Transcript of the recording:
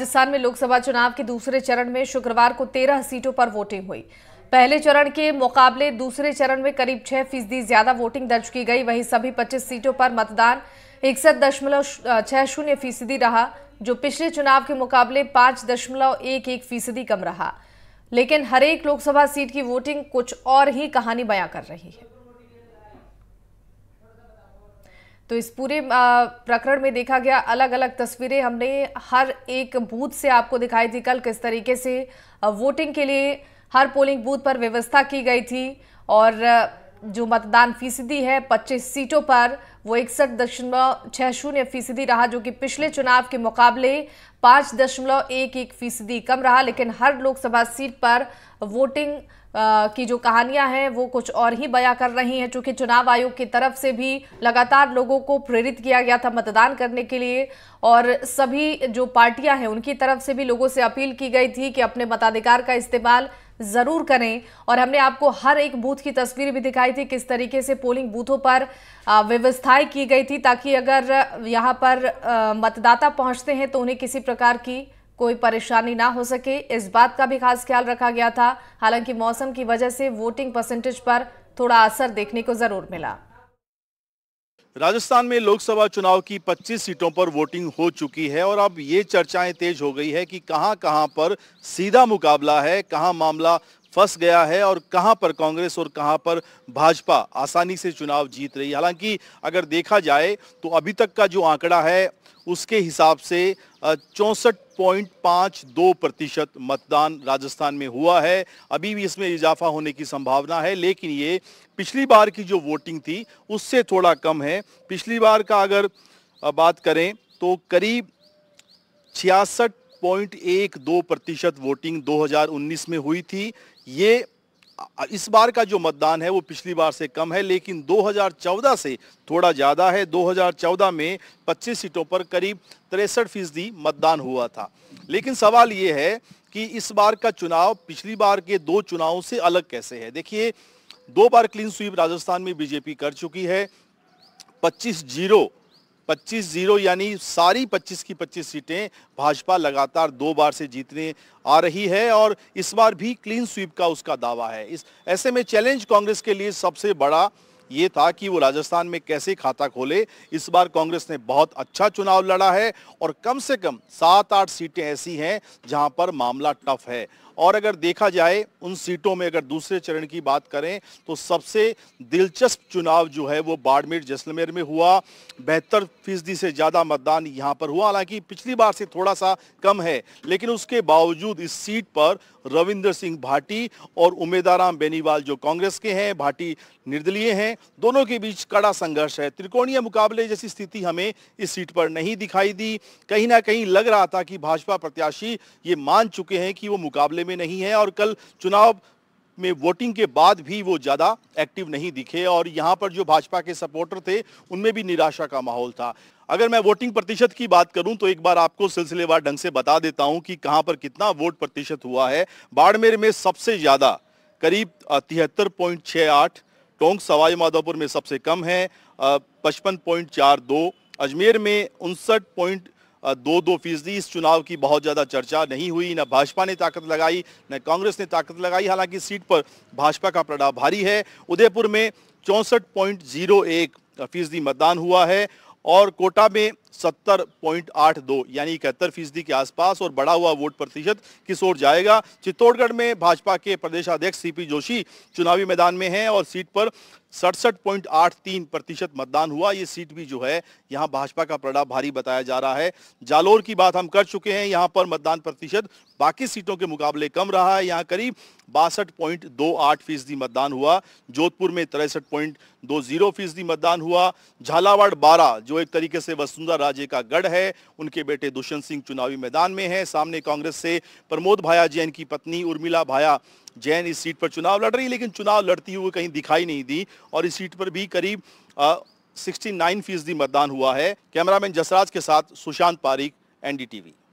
राजस्थान में लोकसभा चुनाव के दूसरे चरण में शुक्रवार को तेरह सीटों पर वोटिंग हुई पहले चरण के मुकाबले दूसरे चरण में करीब छह फीसदी ज्यादा वोटिंग दर्ज की गई वहीं सभी 25 सीटों पर मतदान इकसठ दशमलव छह शून्य फीसदी रहा जो पिछले चुनाव के मुकाबले पांच दशमलव एक एक फीसदी कम रहा लेकिन हरेक लोकसभा सीट की वोटिंग कुछ और ही कहानी बयां कर रही है तो इस पूरे प्रकरण में देखा गया अलग अलग तस्वीरें हमने हर एक बूथ से आपको दिखाई थी कल किस तरीके से वोटिंग के लिए हर पोलिंग बूथ पर व्यवस्था की गई थी और जो मतदान फीसदी है 25 सीटों पर वो इकसठ दशमलव छः शून्य फीसदी रहा जो कि पिछले चुनाव के मुकाबले पाँच दशमलव एक एक फीसदी कम रहा लेकिन हर लोकसभा सीट पर वोटिंग की जो कहानियां हैं वो कुछ और ही बया कर रही हैं चूंकि चुनाव आयोग की तरफ से भी लगातार लोगों को प्रेरित किया गया था मतदान करने के लिए और सभी जो पार्टियां हैं उनकी तरफ से भी लोगों से अपील की गई थी कि अपने मताधिकार का इस्तेमाल ज़रूर करें और हमने आपको हर एक बूथ की तस्वीर भी दिखाई थी किस तरीके से पोलिंग बूथों पर व्यवस्थाएं की गई थी ताकि अगर यहाँ पर मतदाता पहुँचते हैं तो उन्हें किसी प्रकार की कोई परेशानी ना हो सके इस बात का भी खास ख्याल रखा गया था हालांकि मौसम की वजह से वोटिंग परसेंटेज पर थोड़ा असर देखने को जरूर मिला राजस्थान में लोकसभा चुनाव की 25 सीटों पर वोटिंग हो चुकी है और अब ये चर्चाएं तेज हो गई है कि कहां कहां पर सीधा मुकाबला है कहां मामला फंस गया है और कहां पर कांग्रेस और कहां पर भाजपा आसानी से चुनाव जीत रही है हालांकि अगर देखा जाए तो अभी तक का जो आंकड़ा है उसके हिसाब से चौंसठ पॉइंट पाँच दो प्रतिशत मतदान राजस्थान में हुआ है अभी भी इसमें इजाफा होने की संभावना है लेकिन ये पिछली बार की जो वोटिंग थी उससे थोड़ा कम है पिछली बार का अगर बात करें तो करीब छियासठ पॉइंट एक दो प्रतिशत वोटिंग 2019 में हुई थी ये इस बार का जो मतदान है वो पिछली बार से कम है लेकिन 2014 से थोड़ा ज़्यादा है 2014 में 25 सीटों पर करीब तिरसठ फीसदी मतदान हुआ था लेकिन सवाल ये है कि इस बार का चुनाव पिछली बार के दो चुनावों से अलग कैसे है देखिए दो बार क्लीन स्वीप राजस्थान में बीजेपी कर चुकी है पच्चीस जीरो पच्चीस जीरो यानी सारी पच्चीस की पच्चीस सीटें भाजपा लगातार दो बार से जीतने आ रही है और इस बार भी क्लीन स्वीप का उसका दावा है इस ऐसे में चैलेंज कांग्रेस के लिए सबसे बड़ा ये था कि वो राजस्थान में कैसे खाता खोले इस बार कांग्रेस ने बहुत अच्छा चुनाव लड़ा है और कम से कम सात आठ सीटें ऐसी हैं जहां पर मामला टफ है और अगर देखा जाए उन सीटों में अगर दूसरे चरण की बात करें तो सबसे दिलचस्प चुनाव जो है वो बाड़मेर जैसलमेर में हुआ बेहतर फीसदी से ज़्यादा मतदान यहाँ पर हुआ हालांकि पिछली बार से थोड़ा सा कम है लेकिन उसके बावजूद इस सीट पर रविंद्र सिंह भाटी और उमेदाराम बेनीवाल जो कांग्रेस के हैं भाटी निर्दलीय हैं दोनों के बीच कड़ा संघर्ष है त्रिकोणीय मुकाबले जैसी स्थिति हमें इस सीट पर नहीं दिखाई दी कहीं ना कहीं लग रहा था कि भाजपा प्रत्याशी ये मान चुके हैं कि वो मुकाबले में नहीं है और कल चुनाव में वोटिंग के बाद भी वो ज़्यादा एक्टिव नहीं दिखे और यहाँ पर जो भाजपा के सपोर्टर थे उनमें भी निराशा का माहौल था अगर मैं वोटिंग प्रतिशत की बात करूं तो एक बार आपको सिलसिलेवार ढंग से बता देता हूं कि कहां पर कितना वोट प्रतिशत हुआ है बाड़मेर में सबसे ज़्यादा करीब तिहत्तर पॉइंट छः आठ टोंक सवाईमाधोपुर में सबसे कम है पचपन पॉइंट चार दो अजमेर में उनसठ पॉइंट दो दो फीसदी इस चुनाव की बहुत ज़्यादा चर्चा नहीं हुई न भाजपा ने ताकत लगाई न कांग्रेस ने ताकत लगाई हालांकि सीट पर भाजपा का प्रभाव भारी है उदयपुर में चौंसठ पॉइंट जीरो एक फीसदी मतदान हुआ है और कोटा में सत्तर पॉइंट आठ दो यानी इकहत्तर फीसदी के आसपास और बढ़ा हुआ वोट प्रतिशत किस ओर जाएगा चित्तौड़गढ़ में भाजपा के प्रदेश अध्यक्ष सीपी जोशी चुनावी मैदान में हैं और सीट पर सड़सठ पॉइंट आठ तीन प्रतिशत मतदान हुआ ये सीट भी जो है यहाँ भाजपा का प्रभाव भारी बताया जा रहा है जालोर की बात हम कर चुके हैं यहाँ पर मतदान प्रतिशत बाकी सीटों के मुकाबले कम रहा है यहाँ करीब बासठ पॉइंट दो आठ फीसदी मतदान हुआ जोधपुर में तिरसठ पॉइंट दो जीरो फीसदी मतदान हुआ झालावाड़ बारह जो एक तरीके से वसुंधरा पराजय का गढ़ है उनके बेटे दुष्यंत सिंह चुनावी मैदान में हैं सामने कांग्रेस से प्रमोद भाया जैन की पत्नी उर्मिला भाया जैन इस सीट पर चुनाव लड़ रही लेकिन चुनाव लड़ती हुई कहीं दिखाई नहीं दी और इस सीट पर भी करीब सिक्सटी फीसदी मतदान हुआ है कैमरामैन जसराज के साथ सुशांत पारिक एनडीटीवी